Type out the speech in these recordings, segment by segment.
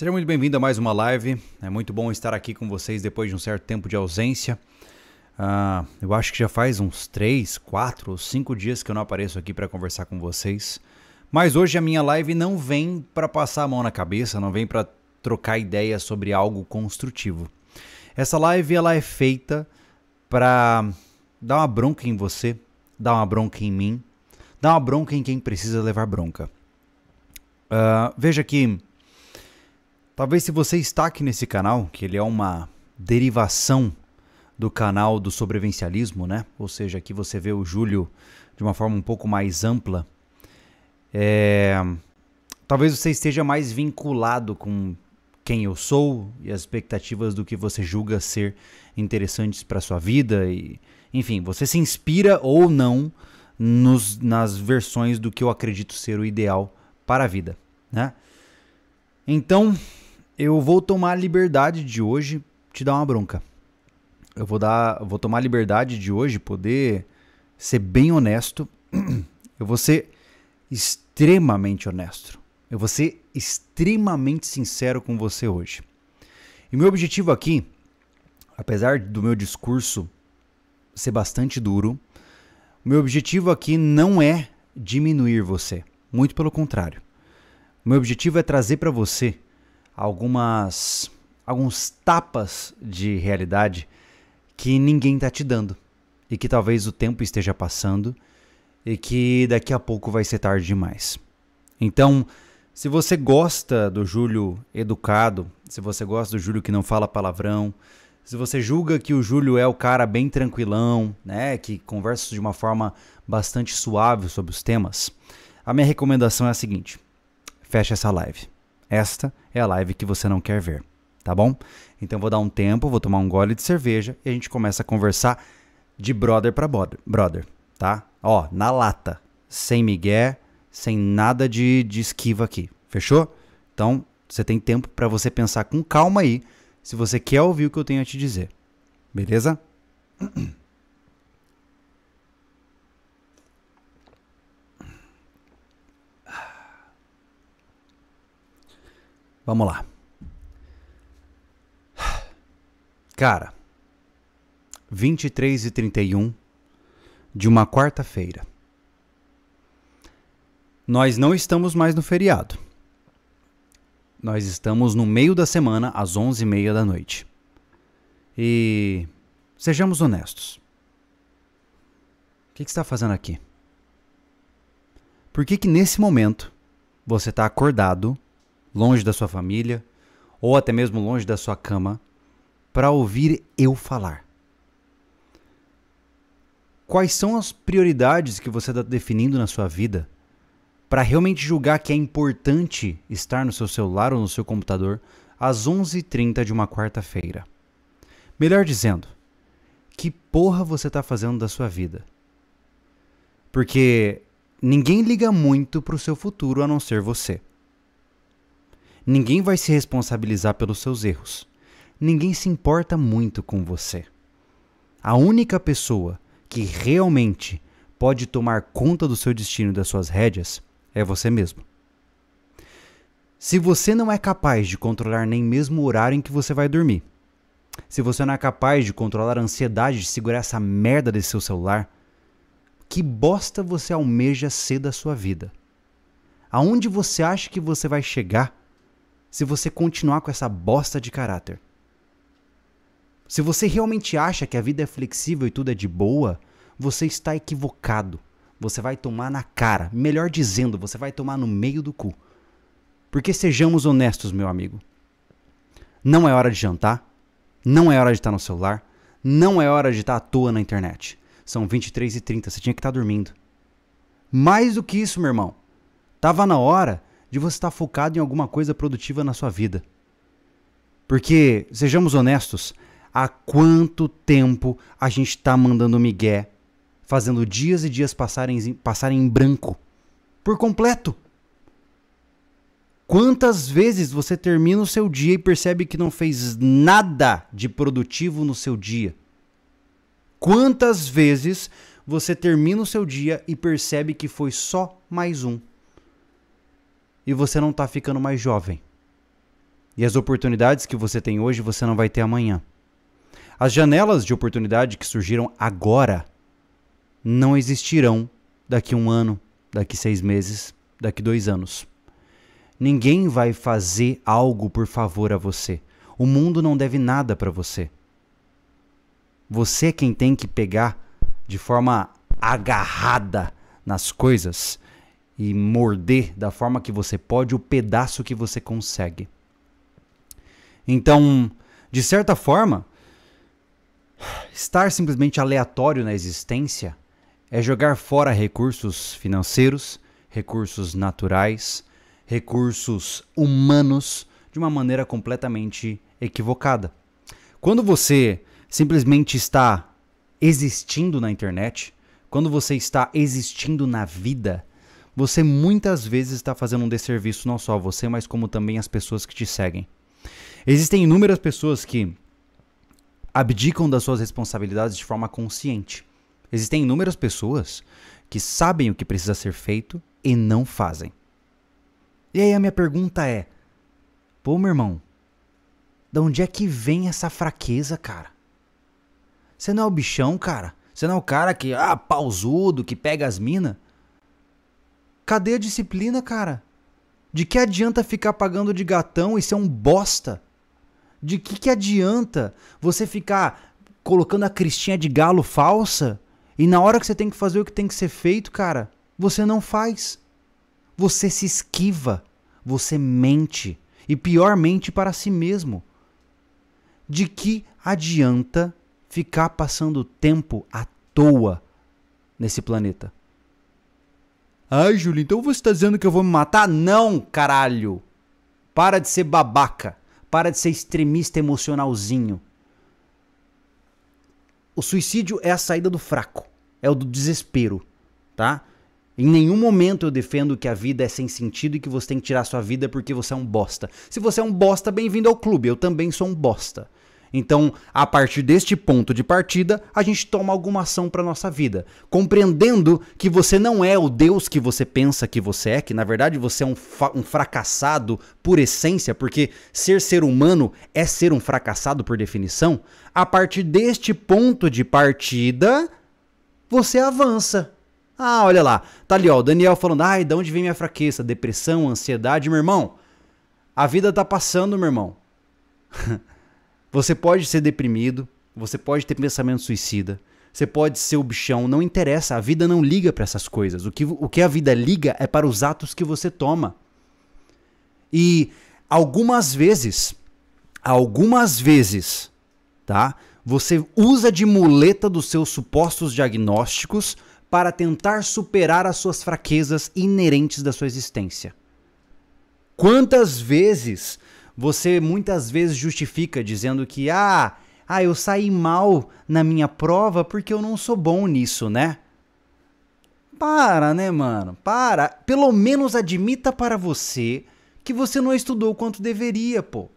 Seja muito bem-vindo a mais uma live. É muito bom estar aqui com vocês depois de um certo tempo de ausência. Uh, eu acho que já faz uns 3, 4 ou 5 dias que eu não apareço aqui para conversar com vocês. Mas hoje a minha live não vem para passar a mão na cabeça, não vem para trocar ideias sobre algo construtivo. Essa live ela é feita para dar uma bronca em você, dar uma bronca em mim, dar uma bronca em quem precisa levar bronca. Uh, veja que Talvez se você está aqui nesse canal, que ele é uma derivação do canal do sobrevivencialismo, né? Ou seja, aqui você vê o Júlio de uma forma um pouco mais ampla. É... Talvez você esteja mais vinculado com quem eu sou e as expectativas do que você julga ser interessantes para sua vida e, enfim, você se inspira ou não nos, nas versões do que eu acredito ser o ideal para a vida, né? Então, eu vou tomar a liberdade de hoje te dar uma bronca. Eu vou dar, vou tomar a liberdade de hoje poder ser bem honesto. Eu vou ser extremamente honesto. Eu vou ser extremamente sincero com você hoje. E meu objetivo aqui, apesar do meu discurso ser bastante duro, meu objetivo aqui não é diminuir você, muito pelo contrário. Meu objetivo é trazer para você algumas alguns tapas de realidade que ninguém está te dando e que talvez o tempo esteja passando e que daqui a pouco vai ser tarde demais. Então, se você gosta do Júlio educado, se você gosta do Júlio que não fala palavrão, se você julga que o Júlio é o cara bem tranquilão, né, que conversa de uma forma bastante suave sobre os temas, a minha recomendação é a seguinte: fecha essa live. Esta é a live que você não quer ver, tá bom? Então vou dar um tempo, vou tomar um gole de cerveja e a gente começa a conversar de brother para brother, tá? Ó, na lata, sem migué, sem nada de, de esquiva aqui, fechou? Então você tem tempo para você pensar com calma aí se você quer ouvir o que eu tenho a te dizer, beleza? Vamos lá. Cara, 23 e 31 de uma quarta-feira. Nós não estamos mais no feriado. Nós estamos no meio da semana, às 11h30 da noite. E sejamos honestos. O que, que está fazendo aqui? Por que, que nesse momento você está acordado longe da sua família ou até mesmo longe da sua cama para ouvir eu falar. Quais são as prioridades que você está definindo na sua vida para realmente julgar que é importante estar no seu celular ou no seu computador às 11h30 de uma quarta-feira? Melhor dizendo, que porra você está fazendo da sua vida? Porque ninguém liga muito para o seu futuro a não ser você. Ninguém vai se responsabilizar pelos seus erros. Ninguém se importa muito com você. A única pessoa que realmente pode tomar conta do seu destino e das suas rédeas é você mesmo. Se você não é capaz de controlar nem mesmo o horário em que você vai dormir, se você não é capaz de controlar a ansiedade de segurar essa merda desse seu celular, que bosta você almeja ser da sua vida? Aonde você acha que você vai chegar se você continuar com essa bosta de caráter. Se você realmente acha que a vida é flexível e tudo é de boa, você está equivocado. Você vai tomar na cara. Melhor dizendo, você vai tomar no meio do cu. Porque sejamos honestos, meu amigo. Não é hora de jantar. Não é hora de estar no celular. Não é hora de estar à toa na internet. São 23h30, você tinha que estar dormindo. Mais do que isso, meu irmão. Tava na hora de você estar focado em alguma coisa produtiva na sua vida. Porque, sejamos honestos, há quanto tempo a gente está mandando migué, fazendo dias e dias passarem, passarem em branco? Por completo! Quantas vezes você termina o seu dia e percebe que não fez nada de produtivo no seu dia? Quantas vezes você termina o seu dia e percebe que foi só mais um? e você não está ficando mais jovem. E as oportunidades que você tem hoje você não vai ter amanhã. As janelas de oportunidade que surgiram agora não existirão daqui um ano, daqui seis meses, daqui dois anos. Ninguém vai fazer algo por favor a você. O mundo não deve nada para você. Você é quem tem que pegar de forma agarrada nas coisas e morder da forma que você pode o pedaço que você consegue. Então, de certa forma, estar simplesmente aleatório na existência é jogar fora recursos financeiros, recursos naturais, recursos humanos de uma maneira completamente equivocada. Quando você simplesmente está existindo na internet, quando você está existindo na vida, você muitas vezes está fazendo um desserviço não só a você, mas como também as pessoas que te seguem. Existem inúmeras pessoas que abdicam das suas responsabilidades de forma consciente. Existem inúmeras pessoas que sabem o que precisa ser feito e não fazem. E aí a minha pergunta é: pô, meu irmão, de onde é que vem essa fraqueza, cara? Você não é o bichão, cara? Você não é o cara que, ah, pausudo, que pega as minas? Cadê a disciplina, cara? De que adianta ficar pagando de gatão e ser é um bosta? De que, que adianta você ficar colocando a cristinha de galo falsa e na hora que você tem que fazer o que tem que ser feito, cara, você não faz? Você se esquiva, você mente e pior, mente para si mesmo. De que adianta ficar passando tempo à toa nesse planeta? Ai, Júlio, então você tá dizendo que eu vou me matar? Não, caralho! Para de ser babaca. Para de ser extremista emocionalzinho. O suicídio é a saída do fraco. É o do desespero, tá? Em nenhum momento eu defendo que a vida é sem sentido e que você tem que tirar sua vida porque você é um bosta. Se você é um bosta, bem-vindo ao clube. Eu também sou um bosta. Então, a partir deste ponto de partida, a gente toma alguma ação para nossa vida, compreendendo que você não é o Deus que você pensa que você é, que na verdade você é um, um fracassado por essência, porque ser ser humano é ser um fracassado por definição. A partir deste ponto de partida, você avança. Ah, olha lá, tá ali ó, o Daniel falando: "Ai, de onde vem minha fraqueza, depressão, ansiedade, meu irmão? A vida tá passando, meu irmão." Você pode ser deprimido, você pode ter pensamento suicida, você pode ser o bichão, não interessa, a vida não liga para essas coisas. O que, o que a vida liga é para os atos que você toma. E algumas vezes, algumas vezes, tá? Você usa de muleta dos seus supostos diagnósticos para tentar superar as suas fraquezas inerentes da sua existência. Quantas vezes você muitas vezes justifica dizendo que, ah, ah, eu saí mal na minha prova porque eu não sou bom nisso, né? Para, né, mano? Para. Pelo menos admita para você que você não estudou quanto deveria, pô.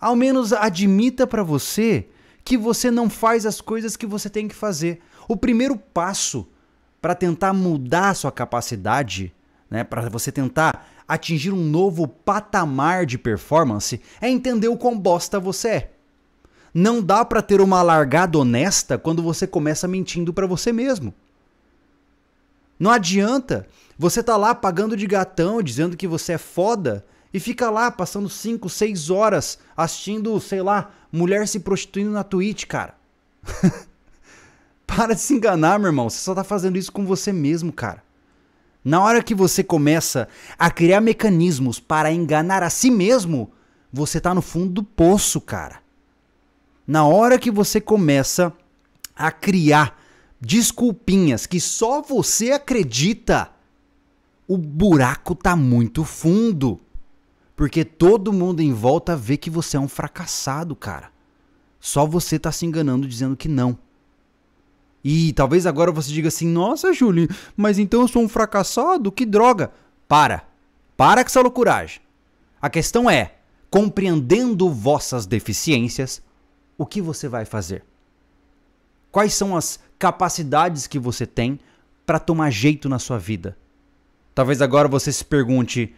Ao menos admita para você que você não faz as coisas que você tem que fazer. O primeiro passo para tentar mudar a sua capacidade, né, para você tentar atingir um novo patamar de performance é entender o quão bosta você é. Não dá para ter uma largada honesta quando você começa mentindo para você mesmo. Não adianta você tá lá pagando de gatão, dizendo que você é foda e fica lá passando 5, 6 horas assistindo, sei lá, mulher se prostituindo na Twitch, cara. para de se enganar, meu irmão. Você só tá fazendo isso com você mesmo, cara. Na hora que você começa a criar mecanismos para enganar a si mesmo, você está no fundo do poço, cara. Na hora que você começa a criar desculpinhas que só você acredita, o buraco tá muito fundo. Porque todo mundo em volta vê que você é um fracassado, cara. Só você tá se enganando dizendo que não. E talvez agora você diga assim: nossa, Júlio, mas então eu sou um fracassado? Que droga! Para! Para com essa loucuragem! A questão é: compreendendo vossas deficiências, o que você vai fazer? Quais são as capacidades que você tem para tomar jeito na sua vida? Talvez agora você se pergunte: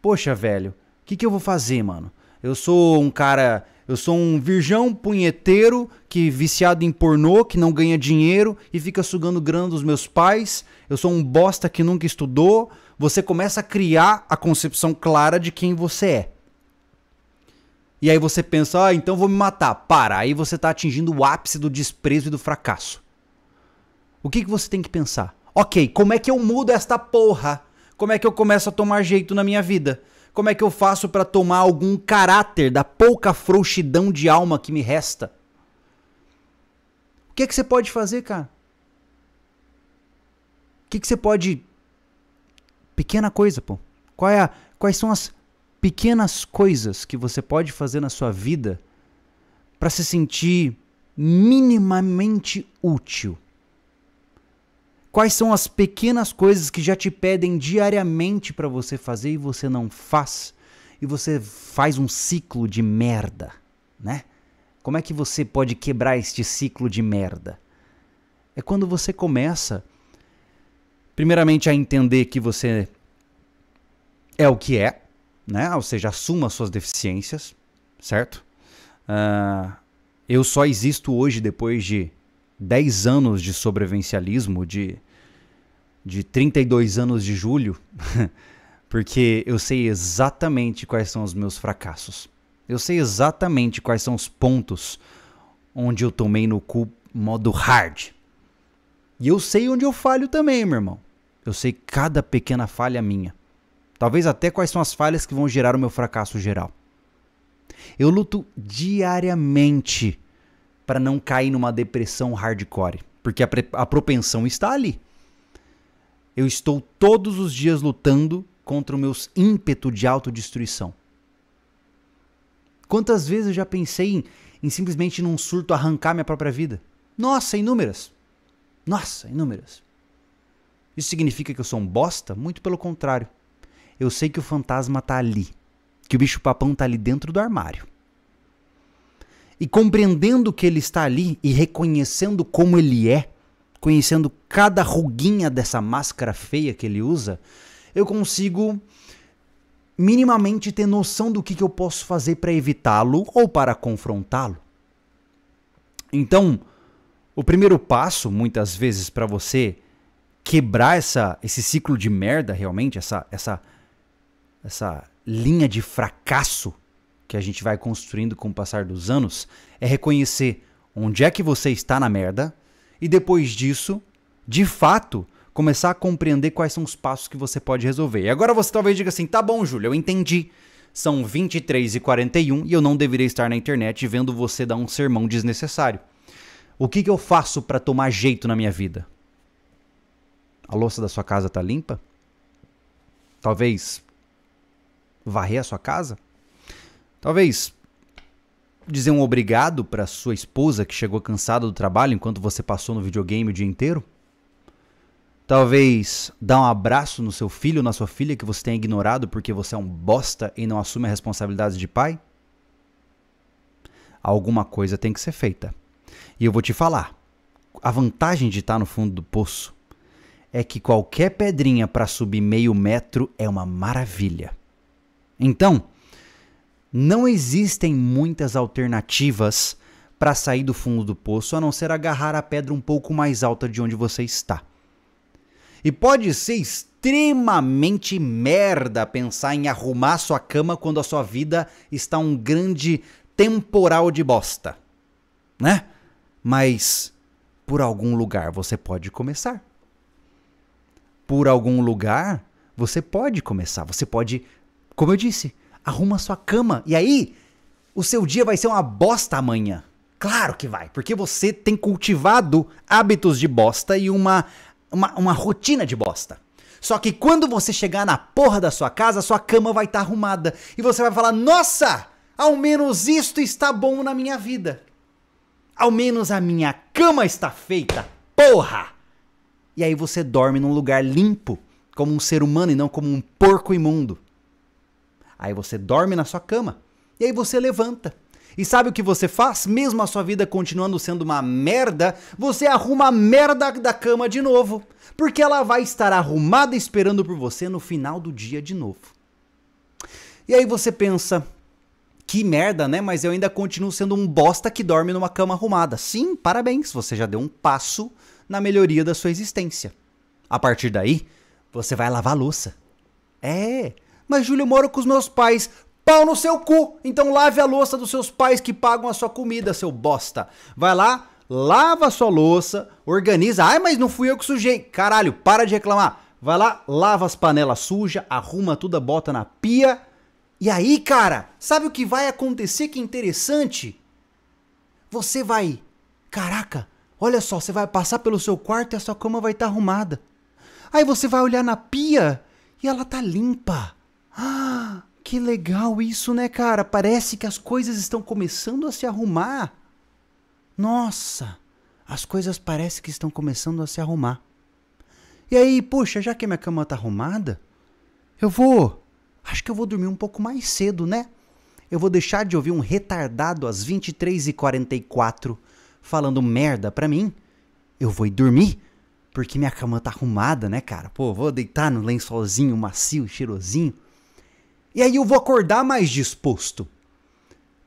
poxa, velho, o que, que eu vou fazer, mano? Eu sou um cara eu sou um virgão punheteiro que viciado em pornô, que não ganha dinheiro e fica sugando grana dos meus pais. Eu sou um bosta que nunca estudou. Você começa a criar a concepção clara de quem você é. E aí você pensa, ah, então vou me matar. Para, aí você está atingindo o ápice do desprezo e do fracasso. O que, que você tem que pensar? Ok, como é que eu mudo esta porra? Como é que eu começo a tomar jeito na minha vida? Como é que eu faço para tomar algum caráter da pouca frouxidão de alma que me resta? O que é que você pode fazer, cara? O que, é que você pode. Pequena coisa, pô. Qual é a... Quais são as pequenas coisas que você pode fazer na sua vida para se sentir minimamente útil? Quais são as pequenas coisas que já te pedem diariamente para você fazer e você não faz? E você faz um ciclo de merda, né? Como é que você pode quebrar este ciclo de merda? É quando você começa, primeiramente, a entender que você é o que é, né? Ou seja, assuma suas deficiências, certo? Uh, eu só existo hoje depois de 10 anos de sobrevivencialismo, de de 32 anos de julho, porque eu sei exatamente quais são os meus fracassos. Eu sei exatamente quais são os pontos onde eu tomei no cu modo hard. E eu sei onde eu falho também, meu irmão. Eu sei cada pequena falha minha. Talvez até quais são as falhas que vão gerar o meu fracasso geral. Eu luto diariamente para não cair numa depressão hardcore, porque a, a propensão está ali. Eu estou todos os dias lutando contra o meu ímpeto de autodestruição. Quantas vezes eu já pensei em, em simplesmente num surto arrancar minha própria vida? Nossa, inúmeras. Nossa, inúmeras. Isso significa que eu sou um bosta? Muito pelo contrário. Eu sei que o fantasma está ali, que o bicho papão está ali dentro do armário. E compreendendo que ele está ali e reconhecendo como ele é, conhecendo cada ruguinha dessa máscara feia que ele usa, eu consigo minimamente ter noção do que, que eu posso fazer para evitá-lo ou para confrontá-lo. Então, o primeiro passo, muitas vezes, para você quebrar essa, esse ciclo de merda, realmente, essa, essa, essa linha de fracasso que a gente vai construindo com o passar dos anos, é reconhecer onde é que você está na merda e depois disso, de fato, começar a compreender quais são os passos que você pode resolver. E agora você talvez diga assim: tá bom, Júlio, eu entendi. São 23 e 41 e eu não deveria estar na internet vendo você dar um sermão desnecessário. O que, que eu faço para tomar jeito na minha vida? A louça da sua casa tá limpa? Talvez varrer a sua casa? Talvez dizer um obrigado para sua esposa que chegou cansada do trabalho enquanto você passou no videogame o dia inteiro? Talvez dar um abraço no seu filho ou na sua filha que você tem ignorado porque você é um bosta e não assume a responsabilidade de pai? Alguma coisa tem que ser feita. E eu vou te falar. A vantagem de estar no fundo do poço é que qualquer pedrinha para subir meio metro é uma maravilha. Então, não existem muitas alternativas para sair do fundo do poço a não ser agarrar a pedra um pouco mais alta de onde você está. E pode ser extremamente merda pensar em arrumar sua cama quando a sua vida está um grande temporal de bosta, né? Mas por algum lugar você pode começar. Por algum lugar você pode começar, você pode, como eu disse, Arruma sua cama. E aí, o seu dia vai ser uma bosta amanhã. Claro que vai, porque você tem cultivado hábitos de bosta e uma, uma, uma rotina de bosta. Só que quando você chegar na porra da sua casa, sua cama vai estar tá arrumada. E você vai falar: Nossa, ao menos isto está bom na minha vida. Ao menos a minha cama está feita. Porra! E aí você dorme num lugar limpo, como um ser humano e não como um porco imundo. Aí você dorme na sua cama. E aí você levanta. E sabe o que você faz? Mesmo a sua vida continuando sendo uma merda, você arruma a merda da cama de novo. Porque ela vai estar arrumada esperando por você no final do dia de novo. E aí você pensa, que merda, né? Mas eu ainda continuo sendo um bosta que dorme numa cama arrumada. Sim, parabéns, você já deu um passo na melhoria da sua existência. A partir daí, você vai lavar louça. É, mas Júlio, eu moro com os meus pais. Pau no seu cu! Então lave a louça dos seus pais que pagam a sua comida, seu bosta. Vai lá, lava a sua louça, organiza. Ai, mas não fui eu que sujei. Caralho, para de reclamar. Vai lá, lava as panelas sujas, arruma tudo, bota na pia. E aí, cara, sabe o que vai acontecer que é interessante? Você vai. Caraca, olha só, você vai passar pelo seu quarto e a sua cama vai estar tá arrumada. Aí você vai olhar na pia e ela tá limpa. Ah, que legal isso, né, cara? Parece que as coisas estão começando a se arrumar. Nossa, as coisas parecem que estão começando a se arrumar. E aí, poxa, já que minha cama tá arrumada, eu vou. Acho que eu vou dormir um pouco mais cedo, né? Eu vou deixar de ouvir um retardado às 23h44 falando merda pra mim. Eu vou ir dormir, porque minha cama tá arrumada, né, cara? Pô, vou deitar no lençolzinho macio, cheirosinho. E aí eu vou acordar mais disposto.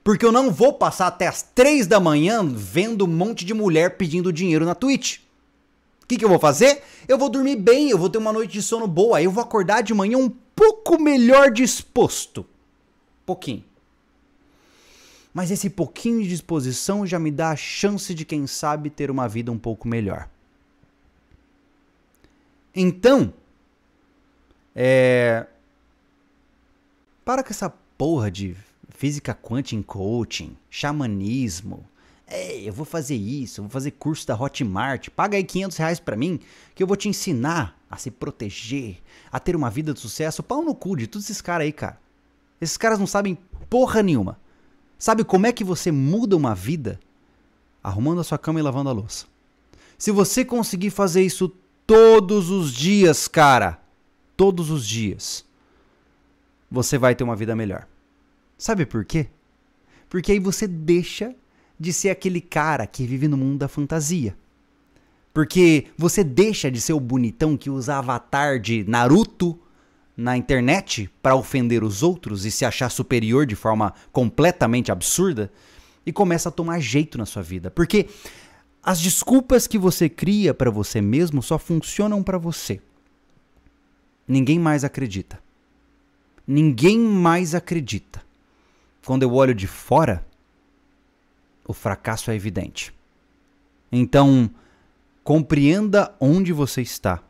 Porque eu não vou passar até as três da manhã vendo um monte de mulher pedindo dinheiro na Twitch. O que, que eu vou fazer? Eu vou dormir bem, eu vou ter uma noite de sono boa, aí eu vou acordar de manhã um pouco melhor disposto. Pouquinho. Mas esse pouquinho de disposição já me dá a chance de, quem sabe, ter uma vida um pouco melhor. Então, é, para com essa porra de física quântica coaching, xamanismo. Ei, é, eu vou fazer isso, eu vou fazer curso da Hotmart. Paga aí 500 reais pra mim que eu vou te ensinar a se proteger, a ter uma vida de sucesso. Pau no cu de todos esses caras aí, cara. Esses caras não sabem porra nenhuma. Sabe como é que você muda uma vida? Arrumando a sua cama e lavando a louça. Se você conseguir fazer isso todos os dias, cara, todos os dias você vai ter uma vida melhor. Sabe por quê? Porque aí você deixa de ser aquele cara que vive no mundo da fantasia. Porque você deixa de ser o bonitão que usa avatar de Naruto na internet para ofender os outros e se achar superior de forma completamente absurda e começa a tomar jeito na sua vida. Porque as desculpas que você cria para você mesmo só funcionam para você. Ninguém mais acredita ninguém mais acredita. Quando eu olho de fora, o fracasso é evidente. Então, compreenda onde você está.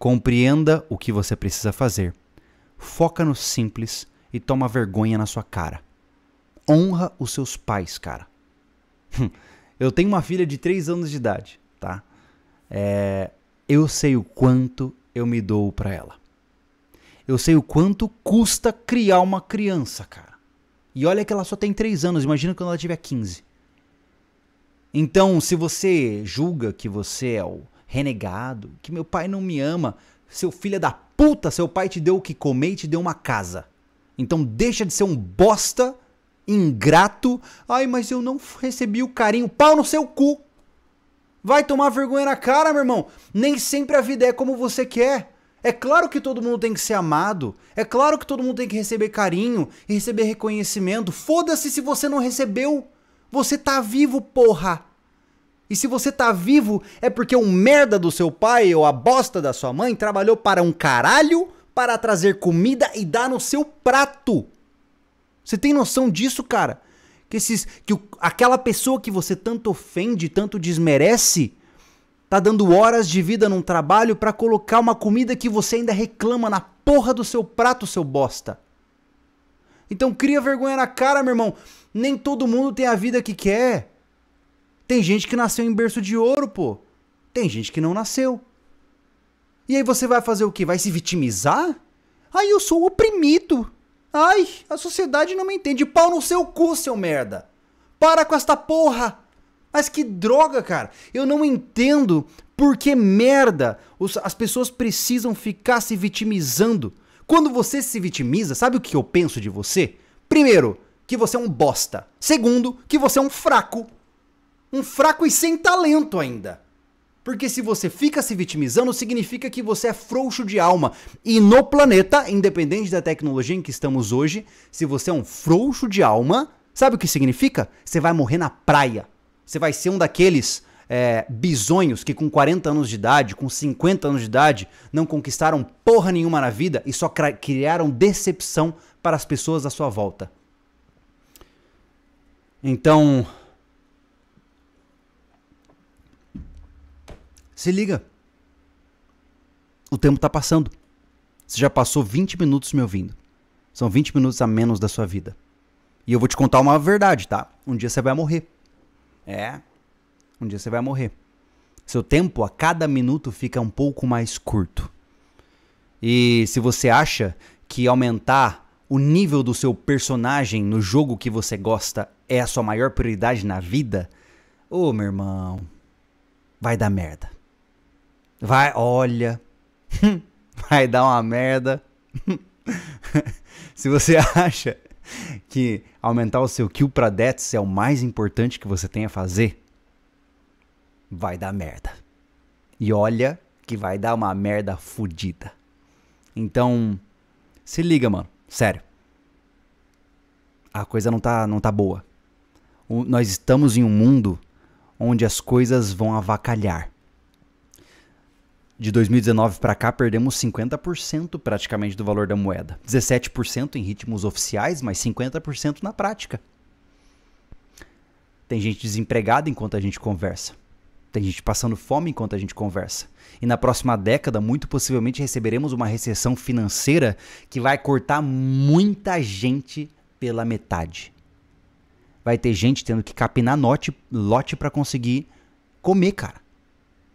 Compreenda o que você precisa fazer. Foca no simples e toma vergonha na sua cara. Honra os seus pais, cara. Hum, eu tenho uma filha de 3 anos de idade, tá? É, eu sei o quanto eu me dou para ela. Eu sei o quanto custa criar uma criança, cara. E olha que ela só tem 3 anos, imagina quando ela tiver 15. Então, se você julga que você é o renegado, que meu pai não me ama, seu filho é da puta, seu pai te deu o que comer e te deu uma casa. Então deixa de ser um bosta, ingrato. Ai, mas eu não recebi o carinho. Pau no seu cu! Vai tomar vergonha na cara, meu irmão. Nem sempre a vida é como você quer. É claro que todo mundo tem que ser amado. É claro que todo mundo tem que receber carinho e receber reconhecimento. Foda-se se você não recebeu. Você tá vivo, porra. E se você tá vivo é porque o merda do seu pai ou a bosta da sua mãe trabalhou para um caralho para trazer comida e dar no seu prato. Você tem noção disso, cara? Que esses que o, aquela pessoa que você tanto ofende, tanto desmerece, tá dando horas de vida num trabalho para colocar uma comida que você ainda reclama na porra do seu prato, seu bosta. Então cria vergonha na cara, meu irmão. Nem todo mundo tem a vida que quer. Tem gente que nasceu em berço de ouro, pô. Tem gente que não nasceu. E aí você vai fazer o quê? Vai se vitimizar? Ai, eu sou oprimido. Ai, a sociedade não me entende. Pau no seu cu, seu merda. Para com esta porra. Mas que droga, cara! Eu não entendo porque merda os, as pessoas precisam ficar se vitimizando. Quando você se vitimiza, sabe o que eu penso de você? Primeiro, que você é um bosta. Segundo, que você é um fraco. Um fraco e sem talento ainda. Porque se você fica se vitimizando, significa que você é frouxo de alma. E no planeta, independente da tecnologia em que estamos hoje, se você é um frouxo de alma, sabe o que significa? Você vai morrer na praia. Você vai ser um daqueles é, bisonhos que com 40 anos de idade, com 50 anos de idade, não conquistaram porra nenhuma na vida e só criaram decepção para as pessoas à sua volta. Então. Se liga. O tempo está passando. Você já passou 20 minutos me ouvindo. São 20 minutos a menos da sua vida. E eu vou te contar uma verdade, tá? Um dia você vai morrer. É. Um dia você vai morrer. Seu tempo a cada minuto fica um pouco mais curto. E se você acha que aumentar o nível do seu personagem no jogo que você gosta é a sua maior prioridade na vida, ô oh, meu irmão, vai dar merda. Vai, olha, vai dar uma merda. se você acha que aumentar o seu kill para deaths é o mais importante que você tem a fazer, vai dar merda. E olha que vai dar uma merda fodida. Então, se liga, mano. Sério. A coisa não tá, não tá boa. O, nós estamos em um mundo onde as coisas vão avacalhar. De 2019 para cá, perdemos 50% praticamente do valor da moeda. 17% em ritmos oficiais, mas 50% na prática. Tem gente desempregada enquanto a gente conversa. Tem gente passando fome enquanto a gente conversa. E na próxima década, muito possivelmente, receberemos uma recessão financeira que vai cortar muita gente pela metade. Vai ter gente tendo que capinar lote, lote para conseguir comer, cara.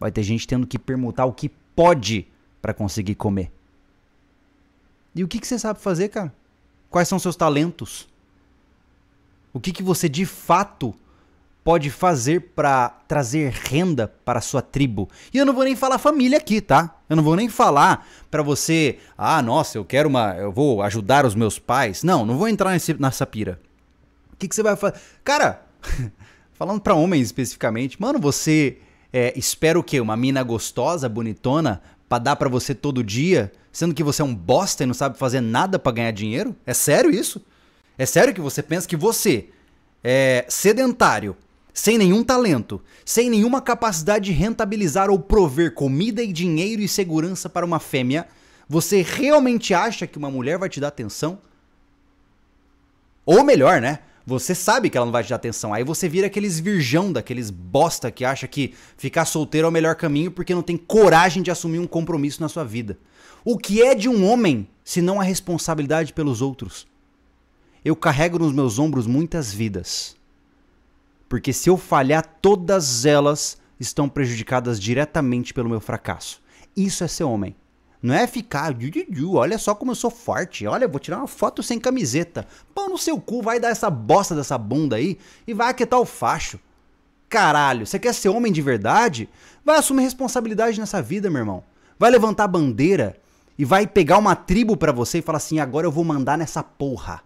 Vai ter gente tendo que permutar o que pode para conseguir comer. E o que, que você sabe fazer, cara? Quais são seus talentos? O que, que você de fato pode fazer para trazer renda para sua tribo? E eu não vou nem falar família aqui, tá? Eu não vou nem falar para você, ah, nossa, eu quero uma, eu vou ajudar os meus pais. Não, não vou entrar nesse, nessa pira. O que, que você vai fazer? Cara, falando para homens especificamente, mano, você é, espera o quê? Uma mina gostosa, bonitona, pra dar pra você todo dia, sendo que você é um bosta e não sabe fazer nada para ganhar dinheiro? É sério isso? É sério que você pensa que você é sedentário, sem nenhum talento, sem nenhuma capacidade de rentabilizar ou prover comida e dinheiro e segurança para uma fêmea, você realmente acha que uma mulher vai te dar atenção? Ou melhor, né? Você sabe que ela não vai te dar atenção. Aí você vira aqueles virgão daqueles bosta que acha que ficar solteiro é o melhor caminho porque não tem coragem de assumir um compromisso na sua vida. O que é de um homem se não a responsabilidade pelos outros? Eu carrego nos meus ombros muitas vidas. Porque se eu falhar, todas elas estão prejudicadas diretamente pelo meu fracasso. Isso é ser homem. Não é ficar, olha só como eu sou forte, olha, eu vou tirar uma foto sem camiseta. Pão no seu cu, vai dar essa bosta dessa bunda aí e vai aquietar o facho. Caralho, você quer ser homem de verdade? Vai assumir responsabilidade nessa vida, meu irmão. Vai levantar bandeira e vai pegar uma tribo para você e falar assim: agora eu vou mandar nessa porra.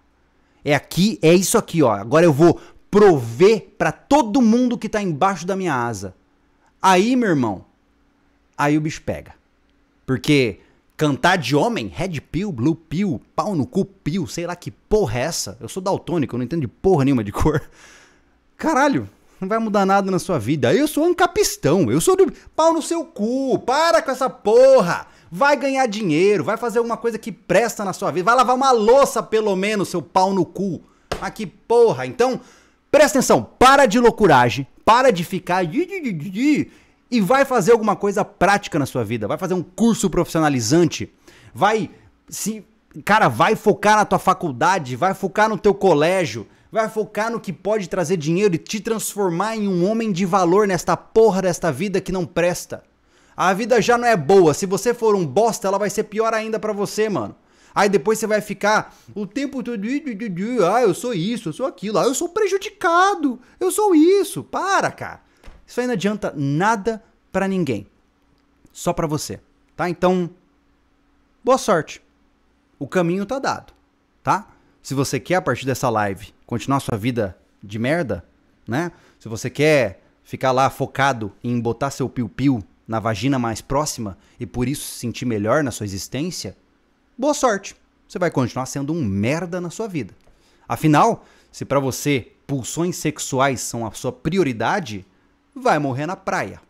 É aqui, é isso aqui, ó. Agora eu vou prover para todo mundo que tá embaixo da minha asa. Aí, meu irmão, aí o bicho pega. Porque Cantar de homem? Red pill, blue pill, pau no cu pill, sei lá que porra é essa. Eu sou daltônico, eu não entendo de porra nenhuma de cor. Caralho, não vai mudar nada na sua vida. Eu sou ancapistão, eu sou do... pau no seu cu, para com essa porra. Vai ganhar dinheiro, vai fazer alguma coisa que presta na sua vida, vai lavar uma louça pelo menos, seu pau no cu. Mas ah, que porra. Então, presta atenção, para de loucuragem, para de ficar e vai fazer alguma coisa prática na sua vida, vai fazer um curso profissionalizante, vai se cara, vai focar na tua faculdade, vai focar no teu colégio, vai focar no que pode trazer dinheiro e te transformar em um homem de valor nesta porra desta vida que não presta. A vida já não é boa, se você for um bosta, ela vai ser pior ainda para você, mano. Aí depois você vai ficar o tempo todo, ah, eu sou isso, eu sou aquilo, ah, eu sou prejudicado, eu sou isso. Para, cara. Isso aí não adianta nada para ninguém. Só para você, tá? Então, boa sorte. O caminho tá dado, tá? Se você quer a partir dessa live continuar sua vida de merda, né? Se você quer ficar lá focado em botar seu piu-piu na vagina mais próxima e por isso se sentir melhor na sua existência, boa sorte. Você vai continuar sendo um merda na sua vida. Afinal, se para você pulsões sexuais são a sua prioridade, vai morrer na praia.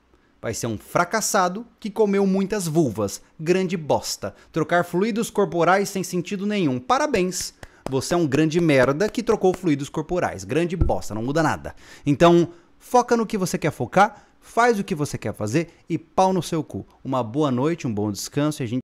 Vai ser um fracassado que comeu muitas vulvas, grande bosta, trocar fluidos corporais sem sentido nenhum. Parabéns! Você é um grande merda que trocou fluidos corporais, grande bosta, não muda nada. Então, foca no que você quer focar, faz o que você quer fazer e pau no seu cu. Uma boa noite, um bom descanso e a gente